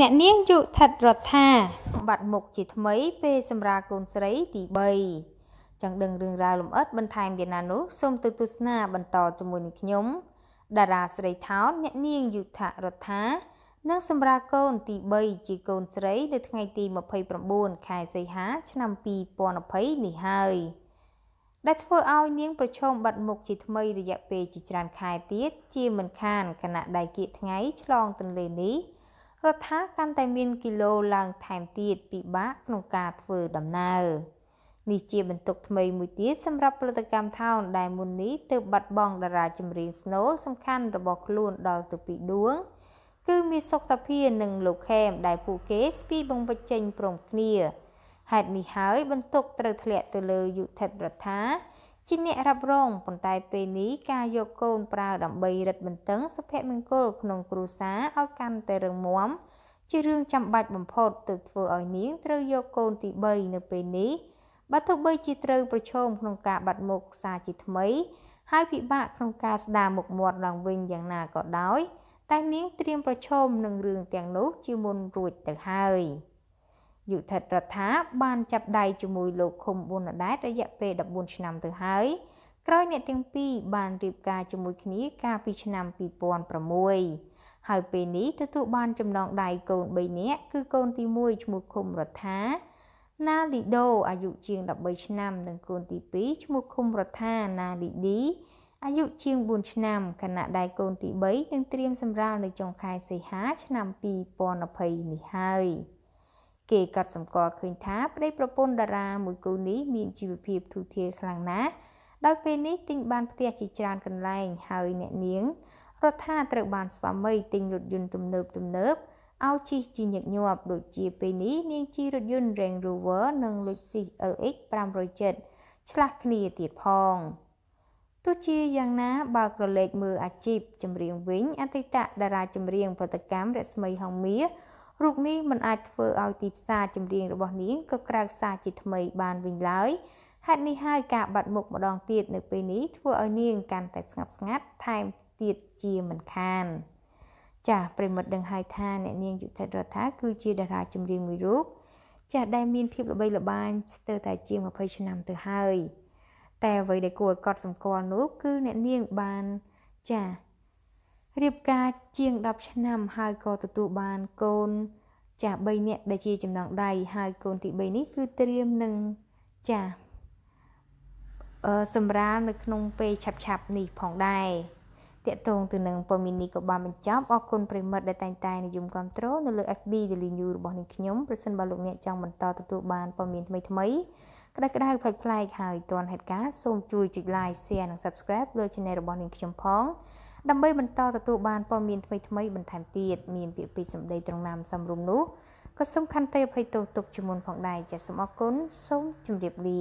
អ្នកនាងយុថិតរដ្ឋាបាត់មុខជាថ្មីពេលសម្រាកូនស្រីទី3ចង់ដឹងរឿងរ៉ាវលម្អិតបន្ថែមយ៉ាងណានោះសូមទៅទស្សនាបន្តជាមួយនឹងខ្ញុំតារាស្រីថោនអ្នកនាងយុថិតរដ្ឋានិងសម្រាកូនទី3ជាកូនស្រីនៅថ្ងៃទី29ខែសីហា ឆ្នាំ2020នេះហើយដែលធ្វើឲ្យនាងប្រឈមបាត់មុខជាថ្មីរយៈពេលជាច្រើនខែទៀតជាមិនខានគណៈដៃគៀកថ្ងៃឆ្លងទន្លេនេះរដ្ឋាភិបាលកាន់តែមានគីឡូឡើងថែមទៀតពិបាកក្នុងការធ្វើដំណើរនេះជាបន្ទុកថ្មីមួយទៀតសម្រាប់ផលិតកម្មថោនដែលមុននេះទើបបាត់បង់តារាចម្រៀងស្នូលសំខាន់របស់ខ្លួនដល់ទៅពីរដួង គឺមានសុខសភានិងលោកខេមដែលពួកគេស្ពីបង្វិចចេញព្រមគ្នាហេតុនេះហើយបន្ទុកត្រូវធ្លាក់ទៅលើយុធិតរដ្ឋាភិបាលជាអ្នករ៉ាប់រងប៉ុន្តែពេលនេះការយកកូនប្រើដើម្បីរឹតបន្តឹងសុភមង្គលក្នុងគ្រួសារឲ្យកាន់តែរឹងមាំជារឿងចាំបាច់បំផុតទើបធ្វើឲ្យនាងត្រូវយកកូនទី3នៅពេលនេះបើទោះបីជាត្រូវប្រឈមក្នុងការបាត់មុខសារជាថ្មី ហើយពិបាកក្នុងការស្ដារមុខមាត់ឡើងវិញយ៉ាងណាក៏ដោយ តែនាងត្រៀមប្រឈមនឹងរឿងទាំងនោះជាមុនរួចទៅហើយ។យុធិតរដ្ឋាបានចាប់ដៃជាមួយលោកឃុំប៊ុនដែតរយៈពេល14ឆ្នាំទៅហើយក្រោយអ្នកទាំងពីរបានរៀបការជាមួយគ្នាកាលពីឆ្នាំ2006ហើយពេលនេះទទួលបានចំណងដៃកូន3នាក់គឺកូនទី1ឈ្មោះឃុំរដ្ឋាណាលីដូអាយុជាង13ឆ្នាំ និងកូនទី2ឈ្មោះឃុំរដ្ឋាណាលីឌីអាយុជាង4ឆ្នាំខណៈដែលកូនទី3នឹងត្រៀមសម្រាលនៅចុងខែសីហាឆ្នាំ2020នេះហើយ។គេក៏សម្គាល់ឃើញថាប្តីប្រពន្ធតារាមួយគូនេះមានជីវភាពទូធាខ្លាំងណាស់ដោយពេលនេះទិញបានផ្ទះជាច្រើនកន្លែងហើយអ្នកនាងរដ្ឋាត្រូវបាន ស្វាមីទិញរថយន្តទំនើបទំនើបឲ្យជិះជាញឹកញាប់ដូចជាពេលនេះនាងជិះរថយន្ត Range Rover និង Lexus LX 507ឆ្លាស់គ្នាទៀតផងទោះជាយ៉ាងណា បើក្រឡេកមើលអាជីពចម្រៀងវិញអតីតតារាចម្រៀងប្រតិកម្មរស្មីហងមាសរូបនេះមិនអាចធ្វើឲ្យទីផ្សារចម្រៀងរបស់នាងក៏ក្រៅផ្សារជាថ្មីបានវិញឡើយហេតុនេះហើយការបាត់មុខម្ដងទៀតនៅពេលនេះធ្វើឲ្យនាងកាន់តែស្ងប់ស្ងាត់ថែមទៀតជាមិនខាន ចាស់ប្រិមិត្តដឹងហើយថាអ្នកនាងយុធិតរដ្ឋាគឺជាតារាចម្រៀងមួយរូបចាស់ដែលមានភាពល្បីល្បាញស្ទើរតែជាង20ឆ្នាំទៅហើយតែអ្វីដែលគួរឲ្យកត់សម្គាល់នោះគឺអ្នកនាងបានចាស់រៀបការជាង10ឆ្នាំហើយក៏ទទួលបានកូន ចាស់3នាក់ដែលជាចំណងដៃហើយកូនទី3នេះគឺត្រៀមនឹងចាស់អឺសម្រាលនៅ ក្នុង ពេលឆាប់ឆាប់នេះផងដែរតកតងទៅនឹងប៉ុមីនីក៏បានបញ្ចប់អរគុណប្រិមិត្តដែលតែងតែនិយមគ្រប់គ្រងនៅលើ FB Daily News របស់នាងខ្ញុំប្រសិនបើលោកអ្នកចង់បន្តទទួលបានព័ត៌មានថ្មីថ្មីក្តៅក្តៅផ្លែកផ្លែកហើយទាន់ហេតុការណ៍សូមជួយចុច Like Share និង Subscribe លើ Channel របស់នាងខ្ញុំផងដើម្បីបន្តទទួលបានព័ត៌មានថ្មីៗបន្ថែមទៀតមានពាក្យពេចន៍សម្ដីត្រង់ណាមសំរុំនោះក៏សូមខន្តីអភ័យទោសទុកជាមុនផងដែរចាសសូមអរគុណសូមជម្រាបលា